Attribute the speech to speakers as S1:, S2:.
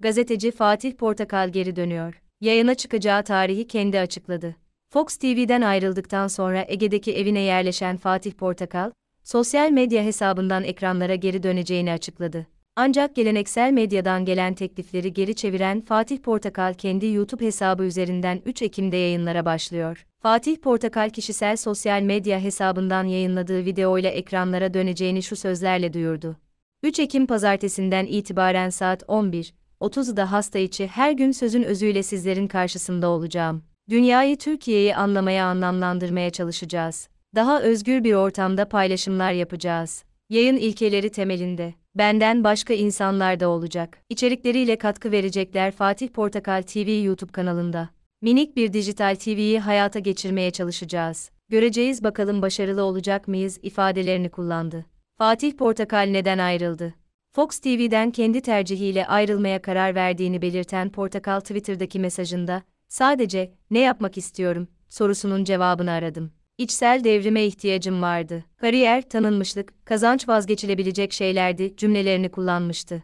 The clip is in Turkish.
S1: gazeteci Fatih Portakal geri dönüyor. Yayına çıkacağı tarihi kendi açıkladı. Fox TV'den ayrıldıktan sonra Ege'deki evine yerleşen Fatih Portakal, sosyal medya hesabından ekranlara geri döneceğini açıkladı. Ancak geleneksel medyadan gelen teklifleri geri çeviren Fatih Portakal kendi YouTube hesabı üzerinden 3 Ekim'de yayınlara başlıyor. Fatih Portakal kişisel sosyal medya hesabından yayınladığı videoyla ekranlara döneceğini şu sözlerle duyurdu. 3 Ekim pazartesinden itibaren saat 11, 30'da hasta içi her gün sözün özüyle sizlerin karşısında olacağım. Dünyayı Türkiye'yi anlamaya anlamlandırmaya çalışacağız. Daha özgür bir ortamda paylaşımlar yapacağız. Yayın ilkeleri temelinde. Benden başka insanlar da olacak. İçerikleriyle katkı verecekler Fatih Portakal TV YouTube kanalında. Minik bir dijital TV'yi hayata geçirmeye çalışacağız. Göreceğiz bakalım başarılı olacak mıyız ifadelerini kullandı. Fatih Portakal neden ayrıldı? Fox TV'den kendi tercihiyle ayrılmaya karar verdiğini belirten Portakal Twitter'daki mesajında, sadece ne yapmak istiyorum sorusunun cevabını aradım. İçsel devrime ihtiyacım vardı. Kariyer, tanınmışlık, kazanç vazgeçilebilecek şeylerdi cümlelerini kullanmıştı.